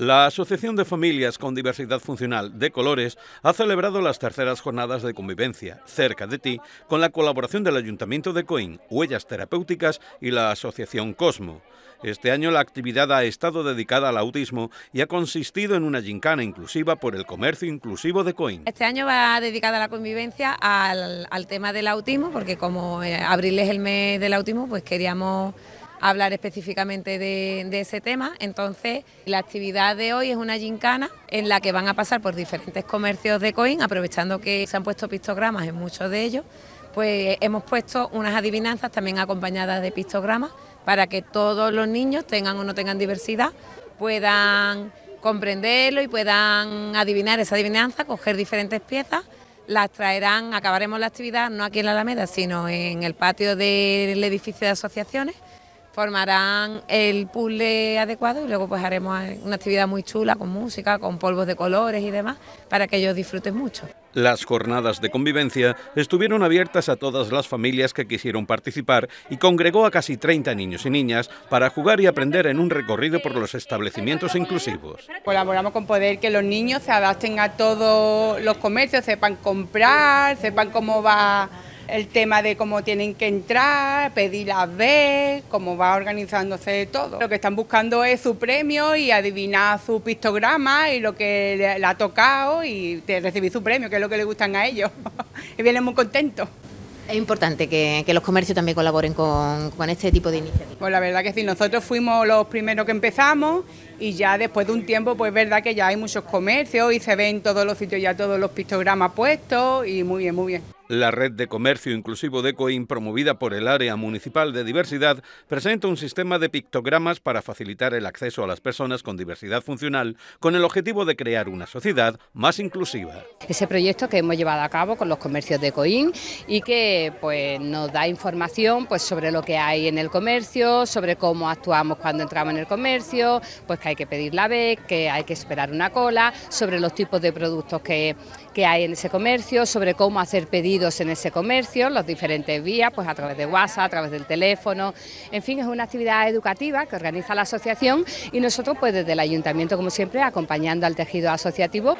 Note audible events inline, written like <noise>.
La Asociación de Familias con Diversidad Funcional de Colores ha celebrado las terceras jornadas de convivencia, Cerca de ti, con la colaboración del Ayuntamiento de Coín, Huellas Terapéuticas y la Asociación Cosmo. Este año la actividad ha estado dedicada al autismo y ha consistido en una gincana inclusiva por el comercio inclusivo de Coin. Este año va dedicada a la convivencia al, al tema del autismo, porque como eh, abril es el mes del autismo, pues queríamos hablar específicamente de, ese tema. Entonces, la actividad de hoy es una gincana en la que van a pasar por diferentes comercios de Coín, aprovechando que se han puesto pictogramas en muchos de ellos, pues hemos puesto unas adivinanzas también acompañadas de pictogramas para que todos los niños tengan o no tengan diversidad puedan comprenderlo y puedan adivinar esa adivinanza, coger diferentes piezas las traerán, acabaremos la actividad no aquí en la Alameda, sino en el patio del edificio de asociaciones, formarán el puzzle adecuado y luego pues haremos una actividad muy chula con música, con polvos de colores y demás para que ellos disfruten mucho. Las jornadas de convivencia estuvieron abiertas a todas las familias que quisieron participar y congregó a casi 30 niños y niñas para jugar y aprender en un recorrido por los establecimientos inclusivos. Colaboramos con poder que los niños se adapten a todos los comercios, sepan comprar, sepan cómo va el tema de cómo tienen que entrar, pedir las B, cómo va organizándose todo. Lo que están buscando es su premio y adivinar su pictograma y lo que le, ha tocado y recibir su premio, que es lo que le gustan a ellos. <laughs> y vienen muy contentos. Es importante que, los comercios también colaboren con, con este tipo de iniciativas. Pues la verdad que sí, nosotros fuimos los primeros que empezamos y ya después de un tiempo pues verdad que ya hay muchos comercios y se ven todos los sitios ya todos los pictogramas puestos y muy bien, muy bien. La red de comercio inclusivo de Coim, promovida por el Área Municipal de Diversidad, presenta un sistema de pictogramas para facilitar el acceso a las personas con diversidad funcional, con el objetivo de crear una sociedad más inclusiva. Ese proyecto que hemos llevado a cabo con los comercios de Coim y que pues, nos da información pues, sobre lo que hay en el comercio, sobre cómo actuamos cuando entramos en el comercio, pues hay que pedir la vez, que hay que esperar una cola, sobre los tipos de productos que, hay en ese comercio, sobre cómo hacer pedidos en ese comercio, las diferentes vías, pues a través de WhatsApp, a través del teléfono, en fin, es una actividad educativa que organiza la asociación y nosotros pues desde el ayuntamiento como siempre acompañando al tejido asociativo.